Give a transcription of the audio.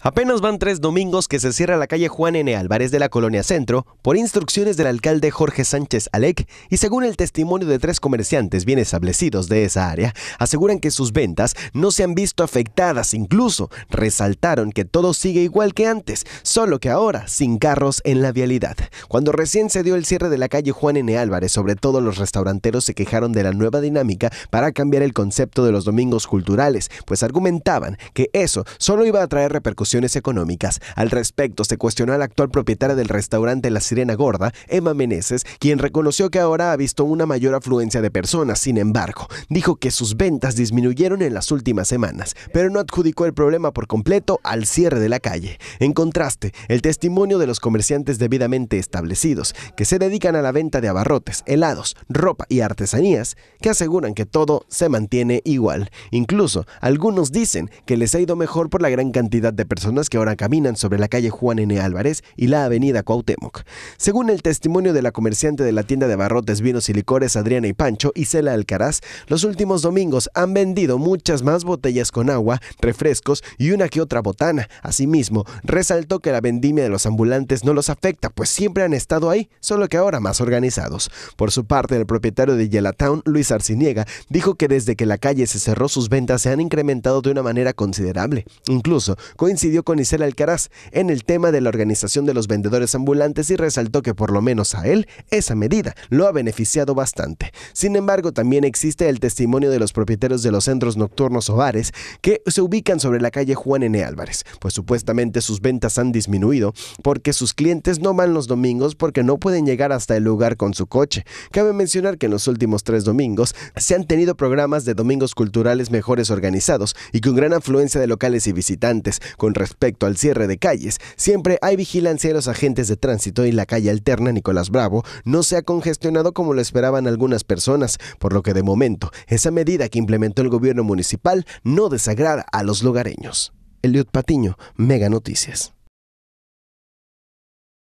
Apenas van tres domingos que se cierra la calle Juan N. Álvarez de la Colonia Centro por instrucciones del alcalde Jorge Sánchez Alec y según el testimonio de tres comerciantes bien establecidos de esa área, aseguran que sus ventas no se han visto afectadas, incluso resaltaron que todo sigue igual que antes, solo que ahora sin carros en la vialidad. Cuando recién se dio el cierre de la calle Juan N. Álvarez, sobre todo los restauranteros se quejaron de la nueva dinámica para cambiar el concepto de los domingos culturales, pues argumentaban que eso solo iba a traer repercusiones económicas. Al respecto, se cuestionó a la actual propietaria del restaurante La Sirena Gorda, Emma Meneses, quien reconoció que ahora ha visto una mayor afluencia de personas. Sin embargo, dijo que sus ventas disminuyeron en las últimas semanas, pero no adjudicó el problema por completo al cierre de la calle. En contraste, el testimonio de los comerciantes debidamente establecidos, que se dedican a la venta de abarrotes, helados, ropa y artesanías, que aseguran que todo se mantiene igual. Incluso, algunos dicen que les ha ido mejor por la gran cantidad de personas que ahora caminan sobre la calle Juan N. Álvarez y la avenida Cuauhtémoc. Según el testimonio de la comerciante de la tienda de barrotes, vinos y licores Adriana y Pancho, y Isela Alcaraz, los últimos domingos han vendido muchas más botellas con agua, refrescos y una que otra botana. Asimismo, resaltó que la vendimia de los ambulantes no los afecta, pues siempre han estado ahí, solo que ahora más organizados. Por su parte, el propietario de Yelatown, Luis Arciniega, dijo que desde que la calle se cerró sus ventas se han incrementado de una manera considerable. Incluso, coincidió con Isel Alcaraz en el tema de la organización de los vendedores ambulantes y resaltó que por lo menos a él esa medida lo ha beneficiado bastante. Sin embargo, también existe el testimonio de los propietarios de los centros nocturnos o bares que se ubican sobre la calle Juan N. Álvarez, pues supuestamente sus ventas han disminuido porque sus clientes no van los domingos porque no pueden llegar hasta el lugar con su coche. Cabe mencionar que en los últimos tres domingos se han tenido programas de domingos culturales mejores organizados y con gran afluencia de locales y visitantes, con respecto al cierre de calles, siempre hay vigilancia de los agentes de tránsito y la calle alterna Nicolás Bravo no se ha congestionado como lo esperaban algunas personas, por lo que de momento esa medida que implementó el gobierno municipal no desagrada a los lugareños. Eliot Patiño, Mega Noticias.